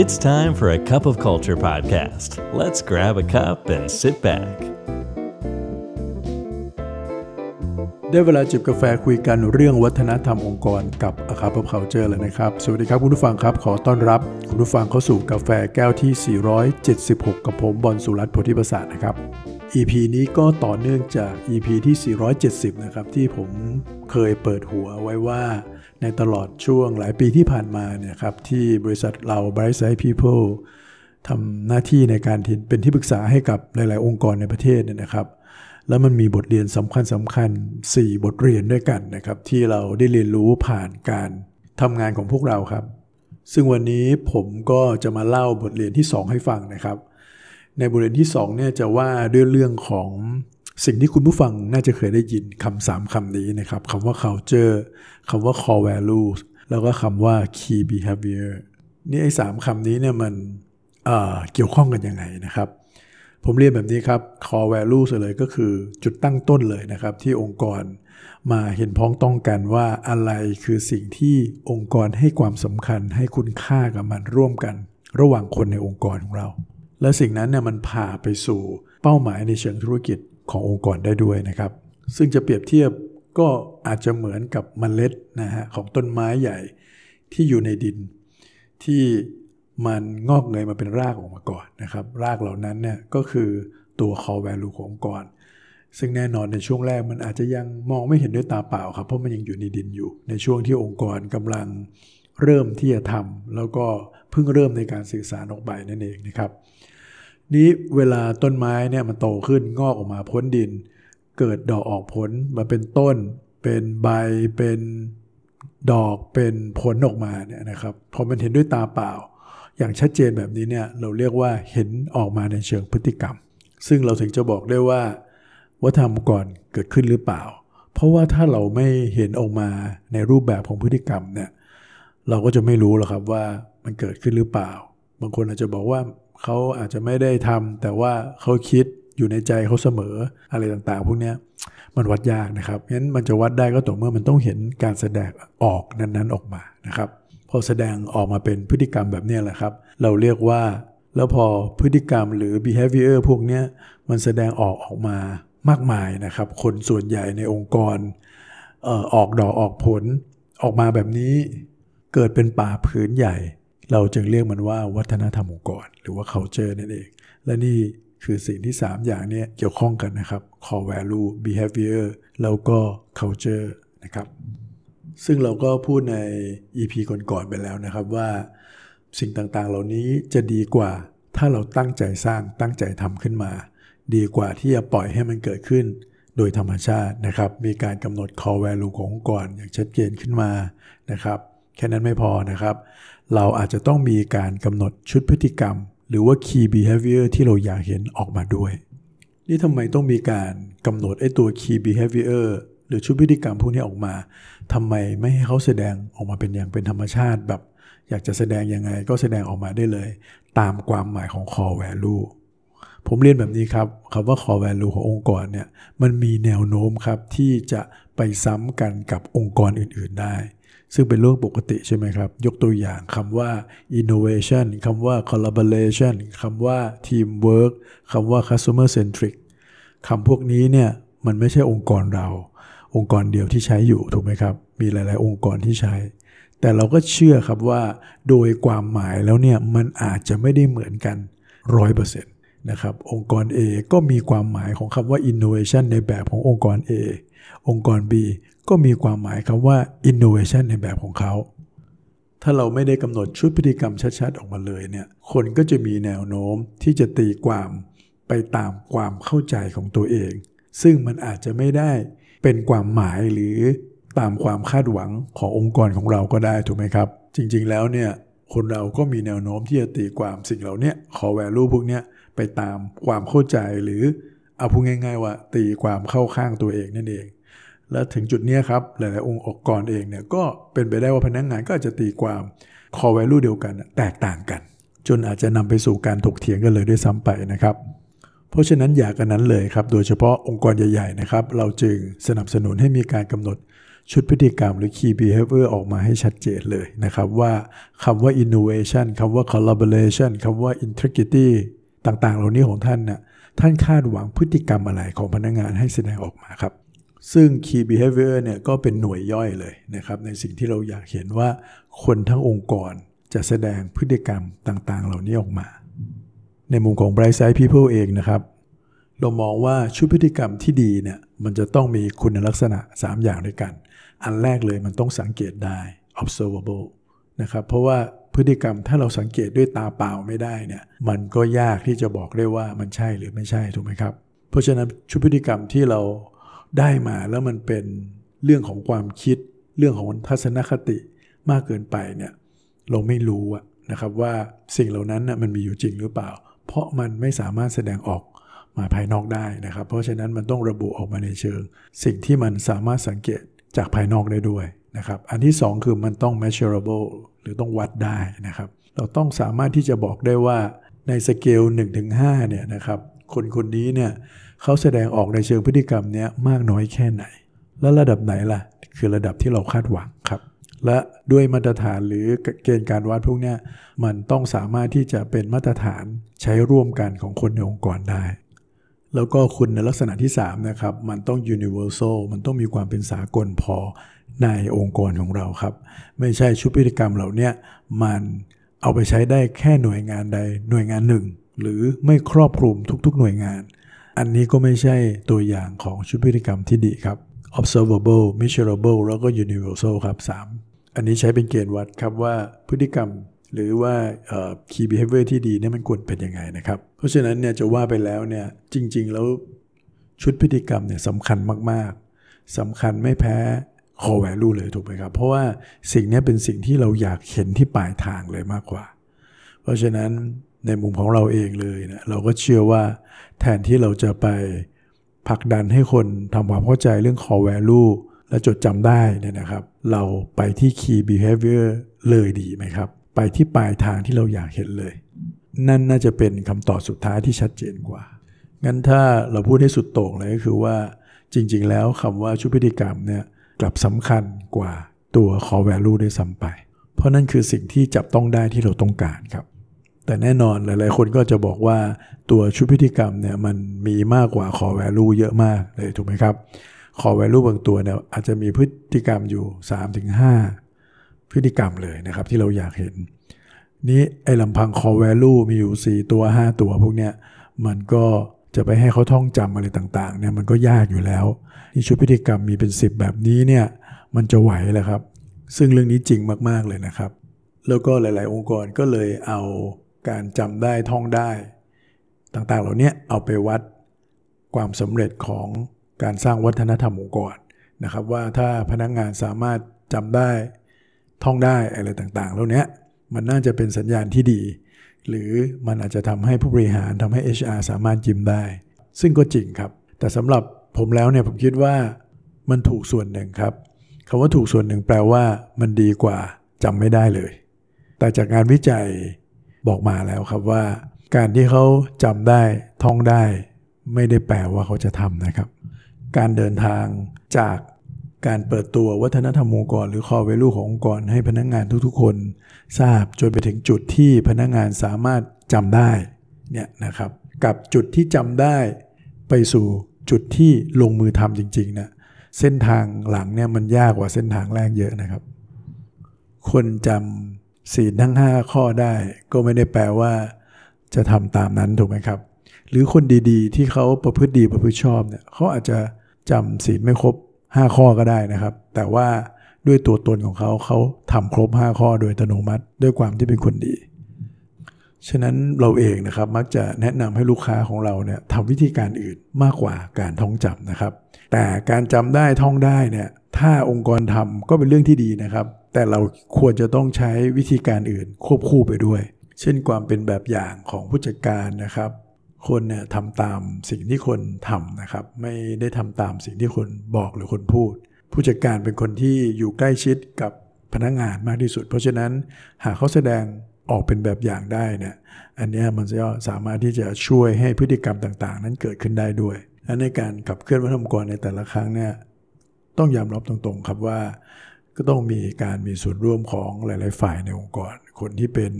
It's time for a Cup of Culture podcast. Let's grab a cup and sit back. ได้เวลาจิบกาแฟคุยกันเรื่องวัฒนธรรมองค์กรกับอาคาบ f เ u าเจอ e แล้วนะครับ สวัสดีครับ คุณผู้ฟังครับ ขอต้อนรับ คุณผู้ฟังเข้าสู่กาแฟแก้วที่ 476 กับผมบอลสุรัตน์โพธิประสาทนะครับ EP นี้ก็ต่อเนื่องจาก EP ที่ 470 นะครับ ที่ผมเคยเปิดหัวไว้ว่าในตลอดช่วงหลายปีที่ผ่านมาเนี่ยครับที่บริษัทเรา Bright Side People ทำหน้าที่ในการเป็นที่ปรึกษาให้กับ หลาย ๆ องค์กรในประเทศเนี่ยนะครับ แล้วมันมีบทเรียนสำคัญสำคัญ4บทเรียนด้วยกันนะครับ ที่เราได้เรียนรู้ผ่านการทำงานของพวกเราครับ ซึ่งวันนี้ผมก็จะมาเล่าบทเรียนที่ 2 ให้ฟังนะครับในบทเรียนที่2เนี่ยจะว่าด้วยเรื่องของสิ่งที่คุณผู้ฟังน่าจะเคยได้ยินคำสามคำนี้นะครับคำว่า culture คำว่า core values แล้วก็คำว่า key behavior นี่ไอ้สามคำนี้เนี่ยมันเเกี่ยวข้องกันยังไงนะครับ ผมเรียนแบบนี้ครับ core value s เลยก็คือจุดตั้งต้นเลยนะครับที่องค์กรมาเห็นพ้องต้องกันว่าอะไรคือสิ่งที่องค์กรให้ความสำคัญให้คุณค่ากับมันร่วมกัน ระหว่างคนในองค์กรของเราและสิ่งนั้นเนี่ยมันพาไปสู่เป้าหมายในเชิงธุรกิจขององค์กรได้ด้วยนะครับ ซึ่งจะเปรียบเทียบก็อาจจะเหมือนกับมเมล็ดนะฮะของต้นไม้ใหญ่ที่อยู่ในดิน ที่มันงอกเงยมาเป็นรากออกมาก่อนนะครับ รากเหล่านั้นเนี่ยก็คือตัว core value ขององค์กร ซึ่งแน่นอนในช่วงแรก มันอาจจะยังมองไม่เห็นด้วยตาเปล่าครับเพราะมันยังอยู่ในดินอยู่ ในช่วงที่องค์กรกำลังเริ่มที่จะทำแล้วก็ เพิ่งเริ่มในการสื่อสารออกไปนั่นเองนะครับนี้เวลาต้นไม้เนี่ยมันโตขึ้นงอกออกมาพ้นดิน เกิดดอกออกผลมาเป็นต้นเป็นใบเป็นดอกเป็นผลออกมาเนี่ยนะครับพอมันเห็นด้วยตาเปล่า อย่างชัดเจนแบบนี้เนี่ยเราเรียกว่าเห็นออกมาในเชิงพฤติกรรม ซึ่งเราถึงจะบอกได้ว่าว่าทำก่อนเกิดขึ้นหรือเปล่า เพราะว่าถ้าเราไม่เห็นออกมาในรูปแบบของพฤติกรรมเนี่ยเราก็จะไม่รู้หรอกครับว่ามันเกิดขึ้นหรือเปล่า บางคนอาจจะบอกว่าเขาอาจจะไม่ได้ทำ แต่ว่าเขาคิดอยู่ในใจเขาเสมออะไรต่าง ๆ พวกนี้มันวัดยาก นะครับ งั้นมันจะวัดได้ก็ต่อเมื่อมันต้องเห็นการแสดงออกนั้น ๆ ออกมานะครับ พอแสดงออกมาเป็นพฤติกรรมแบบนี้แหละครับ เราเรียกว่า แล้วพอพฤติกรรมหรือ behavior พวกนี้มันแสดงออกออกมามากมายนะครับ คนส่วนใหญ่ในองค์กรออออกดอกออกผลออกมาแบบนี้เกิดเป็นป่าผืนใหญ่ เราจึงเรียกมันว่าวัฒนธรรมองค์กร หรือว่า culture นั่นเอง และนี่คือสิ่งที่ 3 อย่างนี้เกี่ยวข้องกันนะครับ core value behavior แล้วก็ culture นะครับ ซึ่งเราก็พูดใน EP ก่อนๆไปแล้วนะครับว่าสิ่งต่างๆเหล่านี้จะดีกว่าถ้าเราตั้งใจสร้างตั้งใจทำขึ้นมา ดีกว่าที่จะปล่อยให้มันเกิดขึ้น โดยธรรมชาตินะครับ มีการกำหนด core value ขององค์กรอย่างชัดเจนขึ้นมานะครับแค่นั้นไม่พอนะครับ เราอาจจะต้องมีการกำหนดชุดพฤติกรรม หรือว่า key behavior ที่เราอยากเห็นออกมาด้วย นี่ทำไมต้องมีการกำหนดไอ้ตัว key behavior หรือชุดพฤติกรรมพวกนี้ออกมาทำไมไม่ให้เขาแสดงออกมาเป็นอย่างเป็นธรรมชาติแบบ อยากจะแสดงยังไงก็แสดงออกมาได้เลย ตามความหมายของ core value ผมเรียนแบบนี้ครับคำว่า core value ขององค์กรเนี่ยมันมีแนวโน้มครับที่จะไปซ้ำกันกับองค์กรอื่นๆได้ซึ่งเป็นเรื่องปกติใช่ไหมครับ ยกตัวอย่างคำว่า innovation คำว่า collaboration คำว่า teamwork คำว่า customer centric คำพวกนี้เนี่ยมันไม่ใช่องค์กรเรา องค์กรเดียวที่ใช้อยู่ ถูกไหมครับ มีหลายๆองค์กรที่ใช้ แต่เราก็เชื่อครับว่า โดยความหมายแล้วเนี่ยมันอาจจะไม่ได้เหมือนกัน 100%นะครับองค์กร A ก็มีความหมายของคำว่า innovation ในแบบขององค์กร A องค์กร B ก็มีความหมายคำว่า innovation ในแบบของเขา ถ้าเราไม่ได้กำหนดชุดพฤติกรรมชัดๆ ออกมาเลยเนี่ยคนก็จะมีแนวโน้มที่จะตีความไปตามความเข้าใจของตัวเอง ซึ่งมันอาจจะไม่ได้เป็นความหมายหรือตามความคาดหวังขององค์กรของเราก็ได้ ถูกไหมครับ จริงๆแล้วเนี่ยคนเราก็มีแนวโน้มที่จะตีความสิ่งเหล่านี้ขอแวลูพวกนี้ไปตามความเข้าใจหรือเอาพูดง่าย ๆ ว่าตีความเข้าข้างตัวเองนั่นเองและถึงจุดนี้ครับหลายๆองค์กรเองเนี่ยก็เป็นไปได้ว่าพนักงงานก็อาจจะตีความ core value เดียวกัน แตกต่างกัน จนอาจจะนำไปสู่การถกเถียงกันเลยด้วยซ้ำไปนะครับ เพราะฉะนั้นอย่ากันนั้นเลยครับโดยเฉพาะองค์กรใหญ่ๆนะครับเราจึงสนับสนุนให้มีการกำหนดชุดพฤติกรรมหรือ key behavior ออกมาให้ชัดเจนเลยนะครับว่าคำว่า innovation คำว่า collaboration คำว่า integrity ต่างๆเหล่านี้ของท่านนะ่ะท่านคาดหวังพฤติกรรมอะไรของพนักงงานให้แสดงออกมาครับซึ่ง Key Behavior เนี่ยก็เป็นหน่วยย่อยเลยนะครับ ในสิ่งที่เราอยากเห็นว่าคนทั้งองค์กรจะแสดงพฤติกรรมต่างๆ เหล่านี้ออกมา ในมุมของ Bright Side People เองนะครับ เรามองว่าชุดพฤติกรรมที่ดีเนี่ยมันจะต้องมีคุณลักษณะ 3 อย่างด้วยกัน อันแรกเลยมันต้องสังเกตได้ observable นะครับเพราะว่าพฤติกรรมถ้าเราสังเกตด้วยตาเปล่าไม่ได้เนี่ยมันก็ยากที่จะบอกได้ว่ามันใช่หรือไม่ใช่ถูกไหมครับเพราะฉะนั้นชุดพฤติกรรมที่เราได้มาแล้วมันเป็นเรื่องของความคิดเรื่องของทัศนคติมากเกินไปเนี่ยเราไม่รู้นะครับว่าสิ่งเหล่านั้นนะมันมีอยู่จริงหรือเปล่า เพราะมันไม่สามารถแสดงออกมาภายนอกได้นะครับ เพราะฉะนั้นมันต้องระบุออกมาในเชิง สิ่งที่มันสามารถสังเกตจากภายนอกได้ด้วยนะครับ อันที่2คือมันต้อง measurable หรือต้องวัดได้นะครับ เราต้องสามารถที่จะบอกได้ว่าในสเกล1-5 เนี่ยนะครับ คนคนนี้เนี่ยเขาแสดงออกในเชิงพฤติกรรมเนี้ยมากน้อยแค่ไหน และระดับไหนล่ะ คือระดับที่เราคาดหวังครับ และด้วยมาตรฐานหรือเกณฑ์การวัดพวกนี้ มันต้องสามารถที่จะเป็นมาตรฐานใช้ร่วมกันของคนในองค์กรได้ แล้วก็คุณในลักษณะที่3นะครับ มันต้อง universal มันต้องมีความเป็นสากลพอในองค์กรของเราครับ ไม่ใช่ชุดพฤติกรรมเหล่านี้มันเอาไปใช้ได้แค่หน่วยงานใด หน่วยงานหนึ่ง หรือไม่ครอบคลุมทุก ๆ หน่วยงานอันนี้ก็ไม่ใช่ตัวอย่างของชุดพฤติกรรมที่ดีครับ observable measurable แล้วก็ universal ครับ 3 อันนี้ใช้เป็นเกณฑ์วัดครับว่าพฤติกรรมหรือว่า key behavior ที่ดีเนี่ยมันควรเป็นยังไงนะครับ เพราะฉะนั้นเนี่ยจะว่าไปแล้วเนี่ยจริงๆ แล้วชุดพฤติกรรมเนี่ยสำคัญมากๆสำคัญไม่แพ้ core value เลยถูกไหมครับ เพราะว่าสิ่งนี้เป็นสิ่งที่เราอยากเห็นที่ปลายทางเลยมากกว่า เพราะฉะนั้นในมุมของเราเองเลยนะเราก็เชื่อว่าแทนที่เราจะไปผลักดันให้คนทำความเข้าใจเรื่องคอลเวลูและจดจำได้เนี่ยนะครับ เราไปที่ key behavior เลยดีไหมครับ ไปที่ปลายทางที่เราอยากเห็นเลย นั่นน่าจะเป็นคำตอบสุดท้ายที่ชัดเจนกว่า งั้นถ้าเราพูดให้สุดโต่งเลยก็คือว่าจริงๆแล้วคำว่าชุดพฤติกรรมเนี่ยกลับสำคัญกว่าตัวคอลเวลูได้ซ้ำไป เพราะนั่นคือสิ่งที่จับต้องได้ที่เราต้องการครับแต่แน่นอนหลายๆ คนก็จะบอกว่าตัวชุดพฤติกรรมเนี่ยมันมีมากกว่าคอแวลูเยอะมากเลย ถูกไหมครับคอแวลูบางตัวเนี่ยอาจจะมีพฤติกรรมอยู่ 3-5 พฤติกรรมเลยนะครับที่เราอยากเห็น นี้ไอ้ลำพังคอแวลูมีอยู่ 4 ตัว 5 ตัวพวกเนี้ยมันก็จะไปให้เขาท่องจำอะไรต่าง ๆ เนี่ยมันก็ยากอยู่แล้วนี่ชุดพฤติกรรมมีเป็น 10 แบบนี้เนี่ยมันจะไหวแลยครับซึ่งเรื่องนี้จริงมาก ๆ เลยนะครับ แล้วก็หลาย ๆ องค์กรก็เลยเอาการจำได้ท่องได้ ต่างๆเหล่านี้เอาไปวัดความสำเร็จของการสร้างวัฒนธรรมองค์กรนะครับ ว่าถ้าพนักงงานสามารถจำได้ ท่องได้อะไรต่าง ๆเหล่านี้มันน่าจะเป็นสัญญาณที่ดี หรือมันอาจจะทำให้ผู้บริหารทำให้ HR สามารถยิ้มได้ ซึ่งก็จริงครับ แต่สำหรับผมแล้วเนี่ยผมคิดว่า มันถูกส่วนหนึ่งครับคำว่าถูกส่วนหนึ่งแปลว่า มันดีกว่าจำไม่ได้เลย แต่จากงานวิจัยบอกมาแล้วครับว่าการที่เขาจำได้ท่องได้ไม่ได้แปลว่าเขาจะทำนะครับ การเดินทางจากการเปิดตัววัฒนธรรมองค์กรหรือคอเวลูขององค์กร ให้พนักงงานทุกๆ คนทราบจนไปถึงจุดที่พนักงงานสามารถจำได้เนี่ยนะครับกับจุดที่จำได้ไปสู่จุดที่ลงมือทำจริงๆนะเส้นทางหลังเนี่ยมันยากกว่าเส้นทางแรกเยอะนะครับ คนจำศีลทั้ง5 ข้อได้ก็ไม่ได้แปลว่า จะทำตามนั้นถูกไหมครับ หรือคนดีๆที่เขาประพฤติดีประพฤติชอบเนี่ยเขาอาจจะจำศีลไม่ครบ 5 ข้อก็ได้นะครับ แต่ว่าด้วยตัวตนของเขาเขาทำครบ 5 ข้อโดยอัตโนมัติด้วยความที่เป็นคนดี ฉะนั้นเราเองนะครับมักจะแนะนำให้ลูกค้าของเราเนี่ยทำวิธีการอื่นมากกว่าการท่องจำนะครับ แต่การจำได้ท่องได้เนี่ยถ้าองค์กรทำก็เป็นเรื่องที่ดีนะครับแต่เราควรจะต้องใช้วิธีการอื่นควบคู่ไปด้วย เช่นความเป็นแบบอย่างของผู้จัดการนะครับ คนเนี่ยทำตามสิ่งที่คนทำนะครับ ไม่ได้ทำตามสิ่งที่คนบอกหรือคนพูด ผู้จัดการเป็นคนที่อยู่ใกล้ชิดกับพนักงานมากที่สุด เพราะฉะนั้นหากเขาแสดงออกเป็นแบบอย่างได้เนี่ยอันนี้มันจะสามารถที่จะช่วยให้พฤติกรรมต่างๆ นั้นเกิดขึ้นได้ด้วย และในการขับเคลื่อนวัฒนธรรมกรในแต่ละครั้งเนี่ยต้องยอมรับตรง ๆ ครับว่าก็ต้องมีการมีส่วนร่วมของหลาย ๆ ฝ่ายในองค์กร คนที่เป็น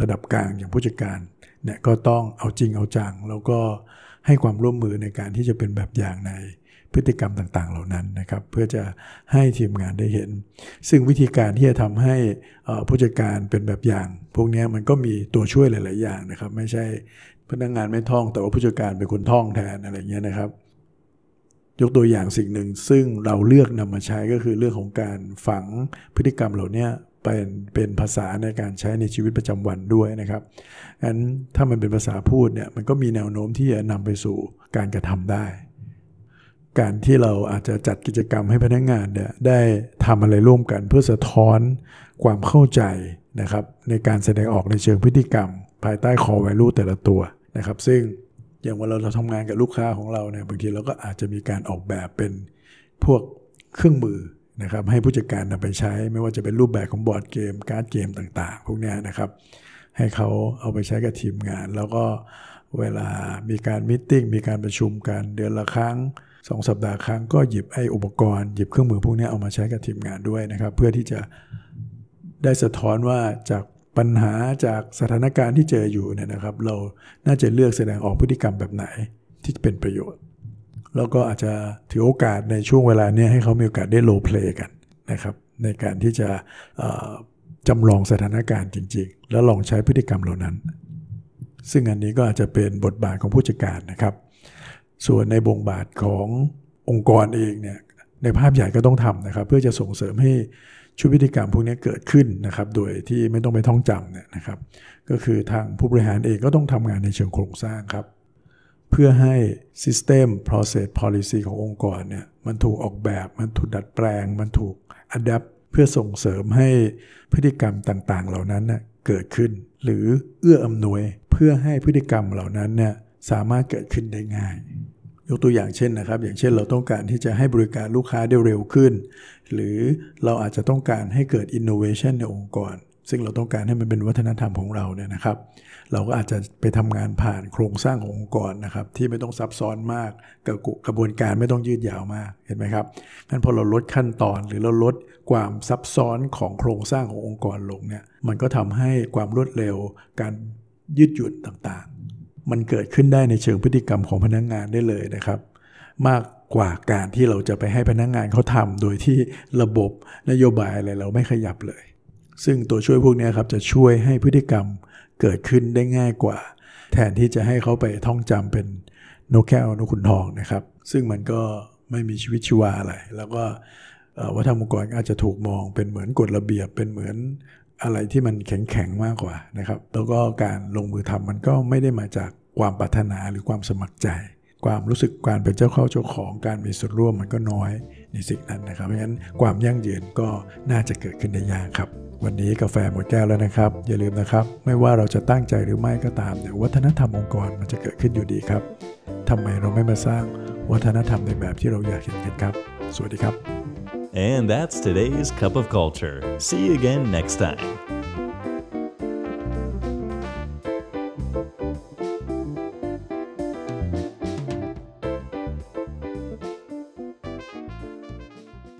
ระดับกลางอย่างผู้จัดการเนี่ยก็ต้องเอาจริงเอาจังแล้วก็ให้ความร่วมมือในการที่จะเป็นแบบอย่างในพฤติกรรมต่าง ๆ เหล่านั้นนะครับ เพื่อจะให้ทีมงานได้เห็น ซึ่งวิธีการที่จะทำให้ผู้จัดการเป็นแบบอย่าง พวกนี้มันก็มีตัวช่วยหลายๆ อย่างนะครับ ไม่ใช่พนักงงานไม่ท่องแต่ว่าผู้จัดการเป็นคนท่องแทนอะไรเงี้ยนะครับยกตัวอย่างสิ่งหนึ่ง ซึ่งเราเลือกนำมาใช้ก็คือเรื่องของการฝังพฤติกรรมเหล่านี้เป็นเป็นภาษาในการใช้ในชีวิตประจำวันด้วยนะครับงั้นถ้ามันเป็นภาษาพูดเนี่ยมันก็มีแนวโน้มที่จะนำไปสู่การกระทำได้ การที่เราอาจจะจัดกิจกรรมให้พนักงงานเนี่ยได้ทำอะไรร่วมกันเพื่อสะท้อน ความเข้าใจนะครับในการแสดงออกในเชิงพฤติกรรม ภายใต้คอลเวลูแต่ละตัวนะครับ ซึ่งอย่างเวาเราทำงานกับลูกค้าของเราเนี่ยบางทีเราก็อาจจะมีการออกแบบเป็นพวกเครื่องมือนะครับให้ผู้จัดการนำไปใช้ไม่ว่าจะเป็นรูปแบบของบอร์ดเกมการ์ดเกมต่างๆพวกนี้นะครับให้เขาเอาไปใช้กับทีมงานแล้วก็เวลามีการมิ팅มีการประชุมกันเดือนละครั้งสองสัปดาห์ครั้งก็หยิบไอ้อุปกรณ์หยิบเครื่องมือพวกนี้เอามาใช้กับทีมงานด้วยนะครับเพื่อที่จะได้สะท้อนว่าจากปัญหาจากสถานการณ์ที่เจออยู่เนี่ยนะครับ เราน่าจะเลือกแสดงออกพฤติกรรมแบบไหนที่เป็นประโยชน์ แล้วก็อาจจะถือโอกาสในช่วงเวลาเนี้ยให้เขามีโอกาสได้โลเพลย์กันนะครับในการที่จะจำลองสถานการณ์จริงๆ แล้วลองใช้พฤติกรรมเหล่านั้น ซึ่งอันนี้ก็อาจจะเป็นบทบาทของผู้จัดการนะครับ ส่วนในบงบาทขององค์กรเองเนี่ยในภาพใหญ่ก็ต้องทำนะครับ เพื่อจะส่งเสริมให้ชุดพฤติกรรมพวกนี้เกิดขึ้นนะครับโดยที่ไม่ต้องไปท่องจำเนี่ยนะครับก็คือทางผู้บริหารเองก็ต้องทำงานในเชิงโครงสร้างครับเพื่อให้ System Process Policy ขององค์กรเนี่ยมันถูกออกแบบมันถูกดัดแปลงมันถูกอัดแเพื่อส่งเสริมให้พฤติกรรมต่าง ๆ เหล่านั้นเน่เกิดขึ้น หรือเอื้ออำนวยเพื่อให้พฤติกรรมเหล่านั้นเนี่ยสามารถเกิดขึ้นได้ง่ายยกตัวอย่างเช่นนะครับอย่างเช่นเราต้องการที่จะให้บริการลูกค้าได้เร็วขึ้น หรือเราอาจจะต้องการให้เกิดอินโนเวชันในองค์กร ซึ่งเราต้องการให้มันเป็นวัฒนธรรมของเราเนี่ยนะครับ เราก็อาจจะไปทำงานผ่านโครงสร้างขององค์กรนะครับที่ไม่ต้องซับซ้อนมากกับกระบวนการไม่ต้องยืดยาวมาก เห็นไหมครับงั้นพอเราลดขั้นตอนหรือเราลดความซับซ้อนของโครงสร้างขององค์กรลงเนี่ยมันก็ทำให้ความรวดเร็ว การยืดหยุ่นต่างมันเกิดขึ้นได้ในเชิงพฤติกรรมของพนักงงานได้เลยนะครับ มากกว่าการที่เราจะไปให้พนักงงานเขาทำโดยที่ระบบนโยบายอะไรเราไม่ขยับเลย ซึ่งตัวช่วยพวกนี้ครับจะช่วยให้พฤติกรรมเกิดขึ้นได้ง่ายกว่า แทนที่จะให้เขาไปท่องจำเป็นนกแก้วนกขุนทองนะครับ ซึ่งมันก็ไม่มีชีวิตชีวาอะไรแล้วก็วัฒนธรรมองค์กรอาจจะถูกมองเป็นเหมือนกฎระเบียบ เป็นเหมือนอะไรที่มันแข็งๆ มากกว่านะครับ แล้วก็การลงมือทำมันก็ไม่ได้มาจากความปรารถนาหรือความสมัครใจ ความรู้สึกการเป็นเจ้าเข้าเจ้าของ การมีส่วนร่วมมันก็น้อยในสิ่งนั้นนะครับ เพราะฉะนั้นความยั่งยืนก็น่าจะเกิดขึ้นได้ยากครับ วันนี้กาแฟหมดแก้วแล้วนะครับ อย่าลืมนะครับ ไม่ว่าเราจะตั้งใจหรือไม่ก็ตามเนี่ยวัฒนธรรมองค์กรมันจะเกิดขึ้นอยู่ดีครับทำไมเราไม่มาสร้างวัฒนธรรมในแบบที่เราอยากเห็นกันครับ สวัสดีครับ And that's today's Cup of Culture. See you again next time.